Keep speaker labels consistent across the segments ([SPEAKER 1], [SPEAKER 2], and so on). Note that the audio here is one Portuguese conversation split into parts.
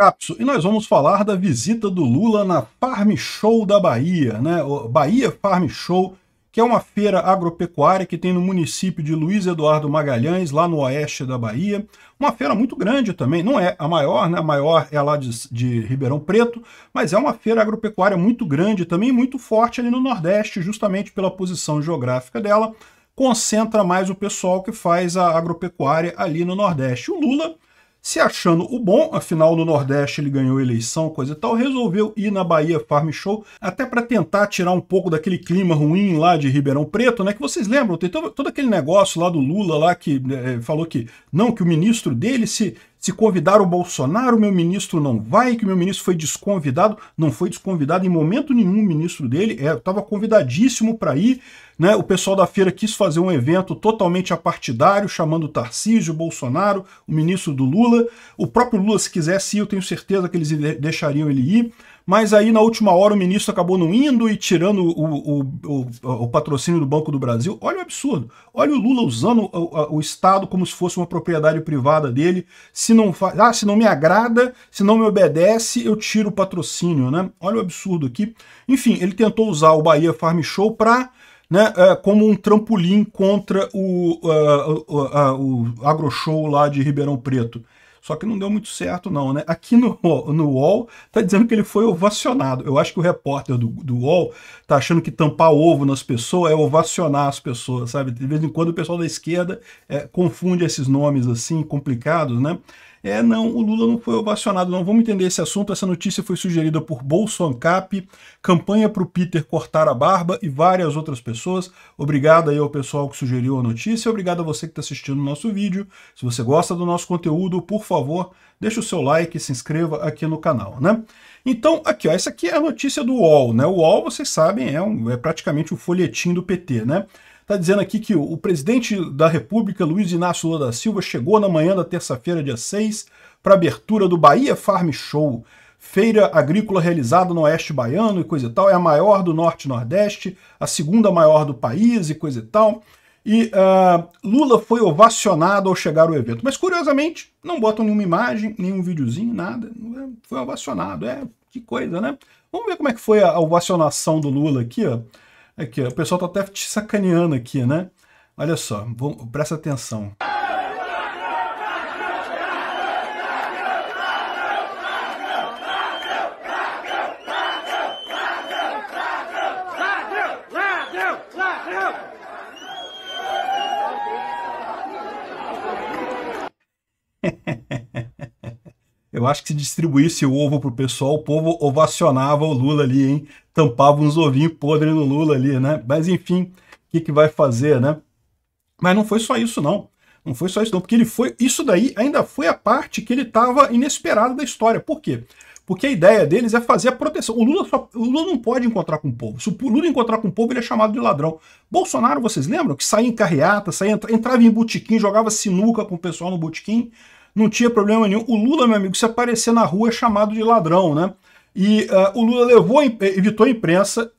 [SPEAKER 1] Capso, e nós vamos falar da visita do Lula na Farm Show da Bahia, né? O Bahia Farm Show, que é uma feira agropecuária que tem no município de Luiz Eduardo Magalhães, lá no oeste da Bahia. Uma feira muito grande também, não é a maior, né? A maior é lá de, de Ribeirão Preto, mas é uma feira agropecuária muito grande também, muito forte ali no Nordeste, justamente pela posição geográfica dela. Concentra mais o pessoal que faz a agropecuária ali no Nordeste. O Lula se achando o bom, afinal no Nordeste ele ganhou eleição, coisa e tal, resolveu ir na Bahia Farm Show até para tentar tirar um pouco daquele clima ruim lá de Ribeirão Preto, né? Que vocês lembram, tem todo, todo aquele negócio lá do Lula lá que é, falou que não, que o ministro dele se se convidar o Bolsonaro, o meu ministro não vai, que o meu ministro foi desconvidado. Não foi desconvidado em momento nenhum o ministro dele, estava é, convidadíssimo para ir. Né? O pessoal da feira quis fazer um evento totalmente apartidário, chamando o Tarcísio, o Bolsonaro, o ministro do Lula. O próprio Lula, se quisesse ir, eu tenho certeza que eles deixariam ele ir mas aí na última hora o ministro acabou não indo e tirando o, o, o, o patrocínio do Banco do Brasil. Olha o absurdo. Olha o Lula usando o, Estado como se fosse uma propriedade privada dele. Se não, ah, se não me agrada, se não me obedece, eu tiro o patrocínio, né? Olha o absurdo aqui. Enfim, ele tentou usar o Bahia Farm Show para né, é, como um trampolim contra o, uh, uh, uh, o agroshow lá de Ribeirão Preto. Só que não deu muito certo, não, né? Aqui no, no UOL tá dizendo que ele foi ovacionado. Eu acho que o repórter do, do UOL tá achando que tampar ovo nas pessoas é ovacionar as pessoas, sabe? De vez em quando o pessoal da esquerda é, confunde esses nomes assim, complicados, né? É, não, o Lula não foi ovacionado, não. Vamos entender esse assunto. Essa notícia foi sugerida por Bolsonaro, Cap, campanha para o Peter cortar a barba e várias outras pessoas. Obrigado aí ao pessoal que sugeriu a notícia. Obrigado a você que está assistindo o nosso vídeo. Se você gosta do nosso conteúdo, por favor, deixa o seu like, e se inscreva aqui no canal, né? Então, aqui, ó, essa aqui é a notícia do UOL, né? O UOL, vocês sabem, é, um, é praticamente o um folhetim do PT, né? Está dizendo aqui que o presidente da República, Luiz Inácio Lula da Silva, chegou na manhã da terça-feira, dia 6, para abertura do Bahia Farm Show, feira agrícola realizada no Oeste Baiano e coisa e tal. É a maior do Norte e Nordeste, a segunda maior do país e coisa e tal. E uh, Lula foi ovacionado ao chegar ao evento. Mas, curiosamente, não botam nenhuma imagem, nenhum videozinho, nada. É, foi ovacionado, é, que coisa, né? Vamos ver como é que foi a ovacionação do Lula aqui, ó. Aqui, o pessoal tá até te sacaneando aqui, né? Olha só, bom presta atenção. Eu acho que se distribuísse o ovo pro pessoal, o povo ovacionava o Lula ali, hein? Tampava uns ovinhos podres no Lula ali, né? Mas enfim, o que, que vai fazer, né? Mas não foi só isso, não. Não foi só isso, não, porque ele foi. Isso daí ainda foi a parte que ele estava inesperado da história. Por quê? Porque a ideia deles é fazer a proteção. O Lula, só, o Lula não pode encontrar com o povo. Se o Lula encontrar com o povo, ele é chamado de ladrão. Bolsonaro, vocês lembram? Que saía em carreata, saía, entrava em botequim, jogava sinuca com o pessoal no botequim não tinha problema nenhum. O Lula, meu amigo, se aparecer na rua é chamado de ladrão, né? E uh, o Lula levou, eh, evitou a imprensa,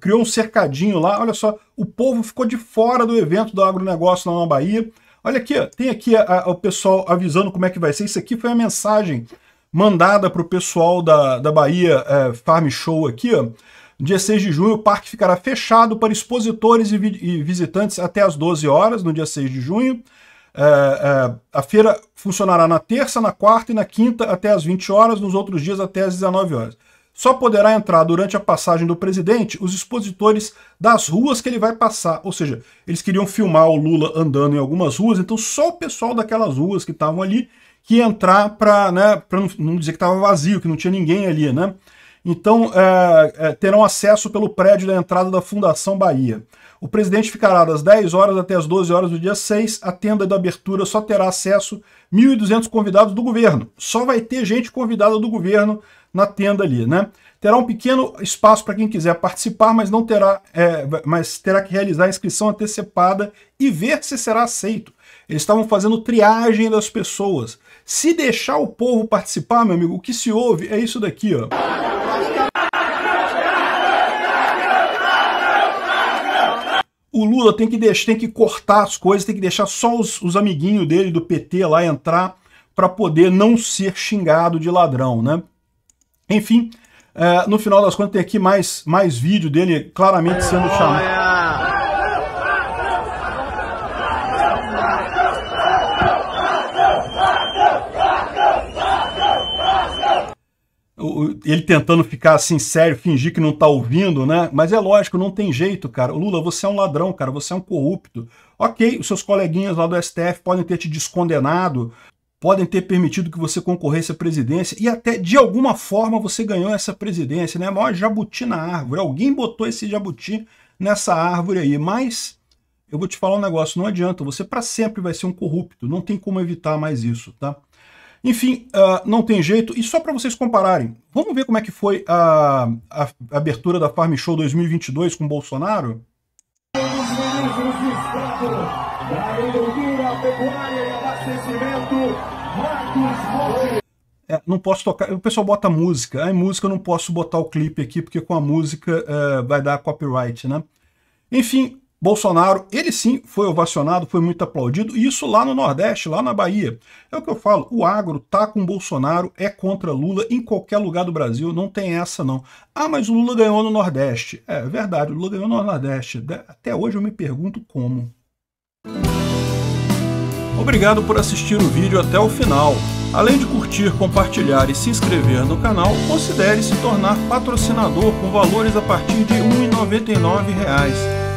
[SPEAKER 1] criou um cercadinho lá. Olha só, o povo ficou de fora do evento do agronegócio lá na Bahia. Olha aqui, tem aqui a, a, o pessoal avisando como é que vai ser. Isso aqui foi a mensagem mandada para o pessoal da, da Bahia é, Farm Show aqui. Ó. Dia 6 de junho, o parque ficará fechado para expositores e, vi e visitantes até as 12 horas, no dia 6 de junho. É, é, a feira funcionará na terça, na quarta e na quinta até às 20 horas, nos outros dias até às 19 horas. Só poderá entrar durante a passagem do presidente os expositores das ruas que ele vai passar. Ou seja, eles queriam filmar o Lula andando em algumas ruas, então só o pessoal daquelas ruas que estavam ali que entrar para né, não, não dizer que estava vazio, que não tinha ninguém ali, né? Então, é, é, terão acesso pelo prédio da entrada da Fundação Bahia. O presidente ficará das 10 horas até as 12 horas do dia 6. A tenda da abertura só terá acesso 1.200 convidados do governo. Só vai ter gente convidada do governo na tenda ali, né? Terá um pequeno espaço para quem quiser participar, mas não terá, é, mas terá que realizar a inscrição antecipada e ver se será aceito. Eles estavam fazendo triagem das pessoas. Se deixar o povo participar, meu amigo, o que se ouve é isso daqui, ó. o Lula tem que, deixar, tem que cortar as coisas, tem que deixar só os, os amiguinhos dele do PT lá entrar para poder não ser xingado de ladrão, né? Enfim, é, no final das contas tem aqui mais, mais vídeo dele claramente sendo chamado. ele tentando ficar assim sério, fingir que não tá ouvindo, né? Mas é lógico, não tem jeito, cara. Lula, você é um ladrão, cara, você é um corrupto. Ok, os seus coleguinhas lá do STF podem ter te descondenado, podem ter permitido que você concorresse à presidência e até de alguma forma você ganhou essa presidência, né? Maior jabuti na árvore. Alguém botou esse jabuti nessa árvore aí, mas eu vou te falar um negócio, não adianta, você para sempre vai ser um corrupto, não tem como evitar mais isso, tá? Enfim, uh, não tem jeito. E só para vocês compararem, vamos ver como é que foi a, a, a abertura da Farm Show 2022 com Bolsonaro? É, não posso tocar. O pessoal bota música. Aí ah, música eu não posso botar o clipe aqui, porque com a música uh, vai dar copyright, né? Enfim, Bolsonaro, ele sim foi ovacionado, foi muito aplaudido, e isso lá no Nordeste, lá na Bahia. É o que eu falo, o agro tá com Bolsonaro, é contra Lula em qualquer lugar do Brasil, não tem essa não. Ah, mas o Lula ganhou no Nordeste. É verdade, o Lula ganhou no Nordeste. Até hoje eu me pergunto como. Obrigado por assistir o vídeo até o final. Além de curtir, compartilhar e se inscrever no canal, considere se tornar patrocinador com valores a partir de R$ 1,99